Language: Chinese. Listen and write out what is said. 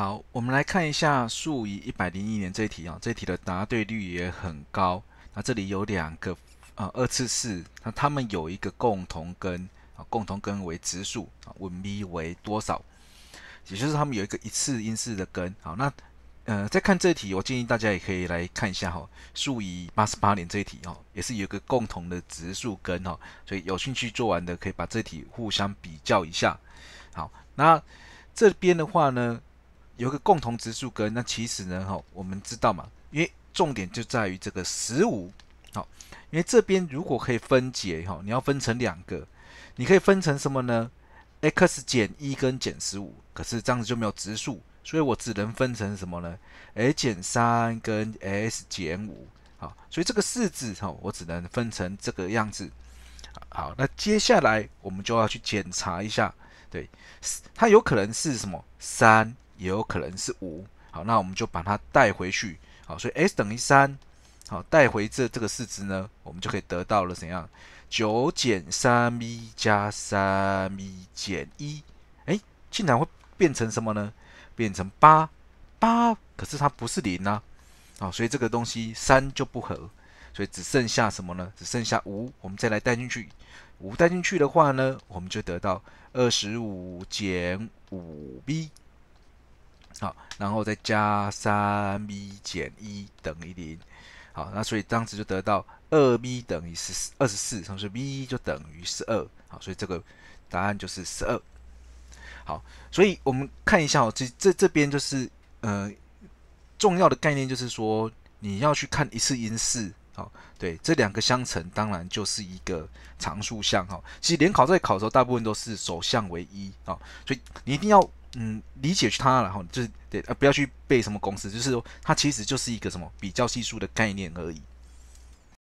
好，我们来看一下数以一百零一年这一题啊，这题的答对率也很高。那这里有两个呃二次式，那它们有一个共同根啊，共同根为直数啊，问 b 为多少？也就是它们有一个一次因式的根。好，那呃再看这题，我建议大家也可以来看一下哈，数以八十八年这一题哦，也是有个共同的整数根哦，所以有兴趣做完的可以把这题互相比较一下。好，那这边的话呢？有个共同植数根，那其实呢，哈，我们知道嘛，因为重点就在于这个十五，好，因为这边如果可以分解，哈，你要分成两个，你可以分成什么呢？x 减一跟减十五，可是这样子就没有植数，所以我只能分成什么呢 a 减三跟 s 减五，好，所以这个式子，哈，我只能分成这个样子，好，那接下来我们就要去检查一下，对，它有可能是什么三？也有可能是五，好，那我们就把它带回去，好，所以 s 等于三，好，带回这这个式子呢，我们就可以得到了怎样，九减三 b 加三 b 减一，哎，竟然会变成什么呢？变成八，八，可是它不是零啊，好，所以这个东西三就不合，所以只剩下什么呢？只剩下五，我们再来带进去，五带进去的话呢，我们就得到二十五减五 b。好，然后再加三 b 减一等于零，好，那所以当时就得到二 b 等于十四，二十四，同时 b 就等于十二，好，所以这个答案就是十二，好，所以我们看一下哦，这这这边就是，呃，重要的概念就是说你要去看一次因式，好，对，这两个相乘当然就是一个常数项，哈，其实联考在考的时候大部分都是首项为一，啊，所以你一定要。嗯，理解它，然后就是对，呃，不要去背什么公式，就是说它其实就是一个什么比较系数的概念而已。